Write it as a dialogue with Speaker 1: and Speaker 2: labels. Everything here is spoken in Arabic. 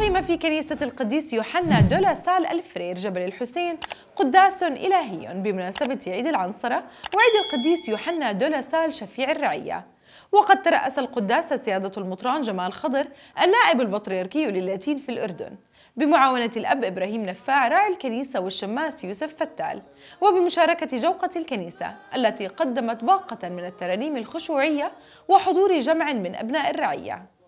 Speaker 1: أقيم في كنيسة القديس يوحنا دولا سال الفرير جبل الحسين قداس إلهي بمناسبة عيد العنصرة وعيد القديس يوحنا دولا سال شفيع الرعية وقد ترأس القداس سيادة المطران جمال خضر النائب البطريركي للاتين في الأردن بمعاونة الأب إبراهيم نفاع راعي الكنيسة والشماس يوسف فتال وبمشاركة جوقة الكنيسة التي قدمت باقة من الترانيم الخشوعية وحضور جمع من أبناء الرعية